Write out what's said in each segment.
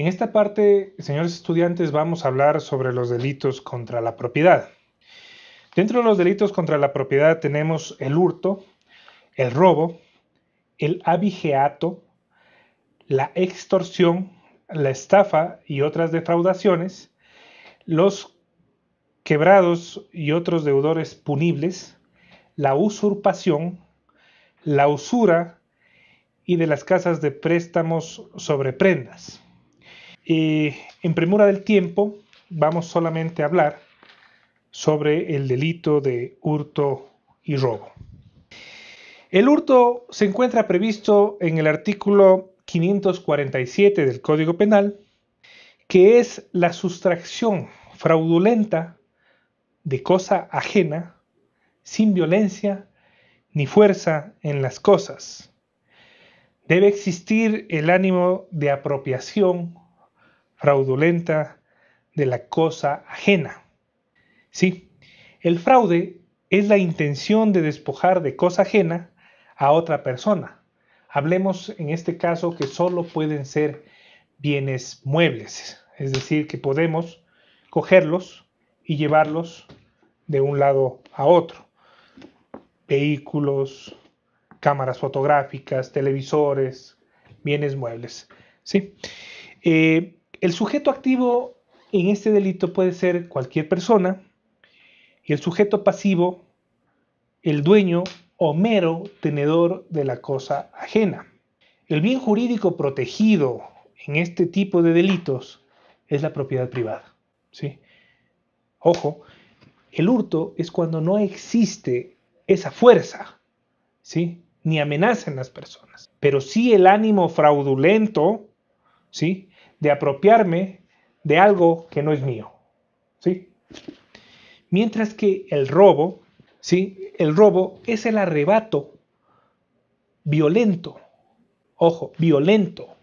En esta parte, señores estudiantes, vamos a hablar sobre los delitos contra la propiedad. Dentro de los delitos contra la propiedad tenemos el hurto, el robo, el abigeato, la extorsión, la estafa y otras defraudaciones, los quebrados y otros deudores punibles, la usurpación, la usura y de las casas de préstamos sobre prendas. Eh, en premura del tiempo, vamos solamente a hablar sobre el delito de hurto y robo. El hurto se encuentra previsto en el artículo 547 del Código Penal, que es la sustracción fraudulenta de cosa ajena sin violencia ni fuerza en las cosas. Debe existir el ánimo de apropiación fraudulenta de la cosa ajena. Sí, el fraude es la intención de despojar de cosa ajena a otra persona. Hablemos en este caso que solo pueden ser bienes muebles, es decir, que podemos cogerlos y llevarlos de un lado a otro. Vehículos, cámaras fotográficas, televisores, bienes muebles. ¿sí? Eh, el sujeto activo en este delito puede ser cualquier persona y el sujeto pasivo el dueño o mero tenedor de la cosa ajena. El bien jurídico protegido en este tipo de delitos es la propiedad privada. ¿sí? Ojo, el hurto es cuando no existe esa fuerza, ¿sí? ni amenazan las personas, pero sí el ánimo fraudulento, ¿sí? de apropiarme de algo que no es mío. ¿sí? Mientras que el robo, ¿sí? el robo es el arrebato violento, ojo, violento,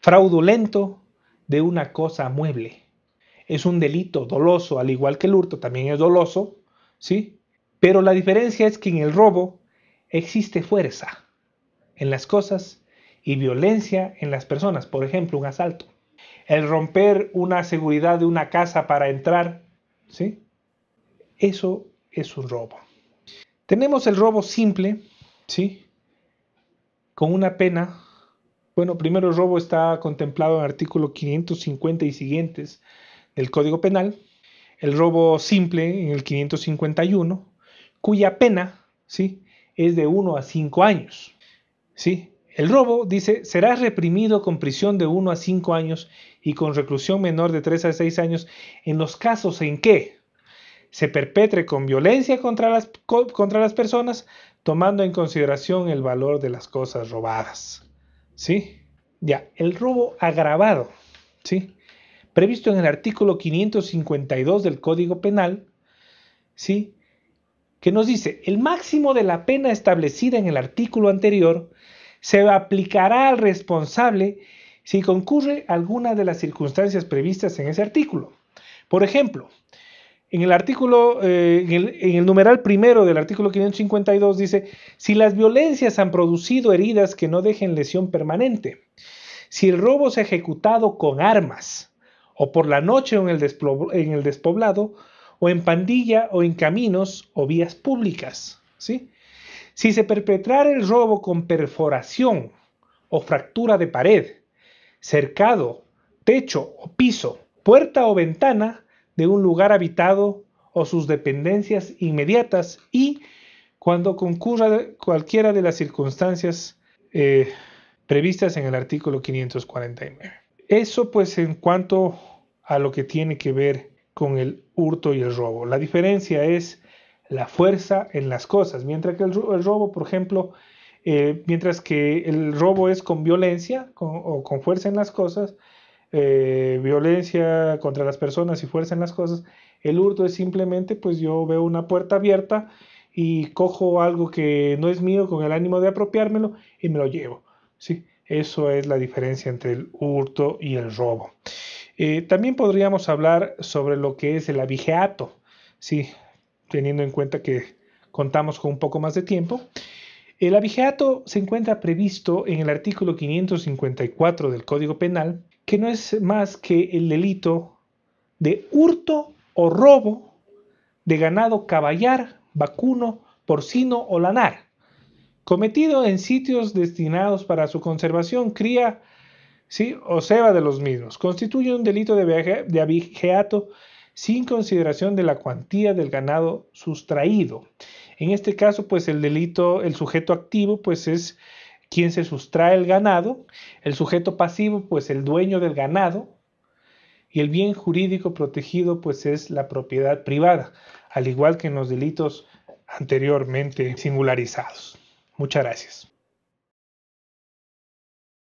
fraudulento de una cosa mueble. Es un delito doloso, al igual que el hurto también es doloso, ¿sí? Pero la diferencia es que en el robo existe fuerza en las cosas y violencia en las personas, por ejemplo, un asalto el romper una seguridad de una casa para entrar, ¿sí? Eso es un robo. Tenemos el robo simple, ¿sí? Con una pena. Bueno, primero el robo está contemplado en el artículo 550 y siguientes del Código Penal. El robo simple en el 551, cuya pena, ¿sí? Es de 1 a 5 años, ¿sí? El robo, dice, será reprimido con prisión de 1 a 5 años y con reclusión menor de 3 a 6 años en los casos en que se perpetre con violencia contra las, contra las personas, tomando en consideración el valor de las cosas robadas. ¿Sí? Ya, el robo agravado, ¿sí? Previsto en el artículo 552 del Código Penal, ¿sí? Que nos dice, el máximo de la pena establecida en el artículo anterior se aplicará al responsable si concurre alguna de las circunstancias previstas en ese artículo. Por ejemplo, en el artículo, eh, en, el, numeral primero del artículo 552 dice, si las violencias han producido heridas que no dejen lesión permanente, si el robo se ha ejecutado con armas, o por la noche o en el, en el despoblado, o en pandilla o en caminos o vías públicas, ¿sí? Si se perpetrara el robo con perforación o fractura de pared, cercado, techo o piso, puerta o ventana de un lugar habitado o sus dependencias inmediatas y cuando concurra cualquiera de las circunstancias eh, previstas en el artículo 549. Eso pues en cuanto a lo que tiene que ver con el hurto y el robo. La diferencia es la fuerza en las cosas, mientras que el, robo, por ejemplo, eh, mientras que el robo es con violencia o con fuerza en las cosas, eh, violencia contra las personas y fuerza en las cosas, el hurto es simplemente pues yo veo una puerta abierta y cojo algo que no es mío con el ánimo de apropiármelo y me lo llevo. ¿sí? Eso es la diferencia entre el hurto y el robo. Eh, también podríamos hablar sobre lo que es el abigeato. Sí, teniendo en cuenta que contamos con un poco más de tiempo. El abigeato se encuentra previsto en el artículo 554 del Código Penal, que no es más que el delito de hurto o robo de ganado caballar, vacuno, porcino o lanar, cometido en sitios destinados para su conservación, cría o ceba de los mismos. Constituye un delito de, de abigeato sin consideración de la cuantía del ganado sustraído. En este caso, pues el delito, el sujeto activo, pues es quien se sustrae el ganado, el sujeto pasivo, pues el dueño del ganado, y el bien jurídico protegido, pues es la propiedad privada, al igual que en los delitos anteriormente singularizados. Muchas gracias.